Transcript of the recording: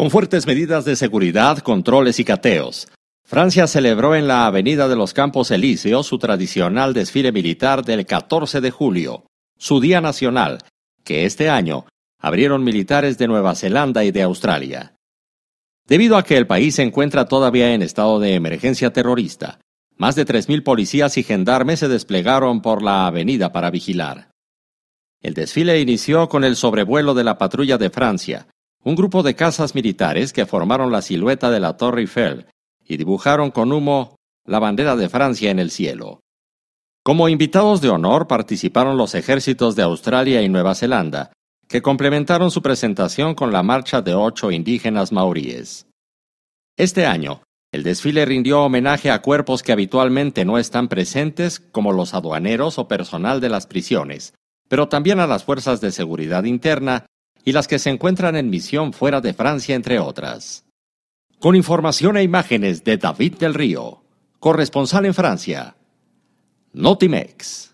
Con fuertes medidas de seguridad, controles y cateos, Francia celebró en la Avenida de los Campos Elíseos su tradicional desfile militar del 14 de julio, su Día Nacional, que este año abrieron militares de Nueva Zelanda y de Australia. Debido a que el país se encuentra todavía en estado de emergencia terrorista, más de 3.000 policías y gendarmes se desplegaron por la avenida para vigilar. El desfile inició con el sobrevuelo de la patrulla de Francia, un grupo de casas militares que formaron la silueta de la Torre Eiffel y dibujaron con humo la bandera de Francia en el cielo. Como invitados de honor participaron los ejércitos de Australia y Nueva Zelanda, que complementaron su presentación con la marcha de ocho indígenas maoríes. Este año, el desfile rindió homenaje a cuerpos que habitualmente no están presentes, como los aduaneros o personal de las prisiones, pero también a las fuerzas de seguridad interna y las que se encuentran en misión fuera de Francia, entre otras. Con información e imágenes de David del Río, corresponsal en Francia. Notimex.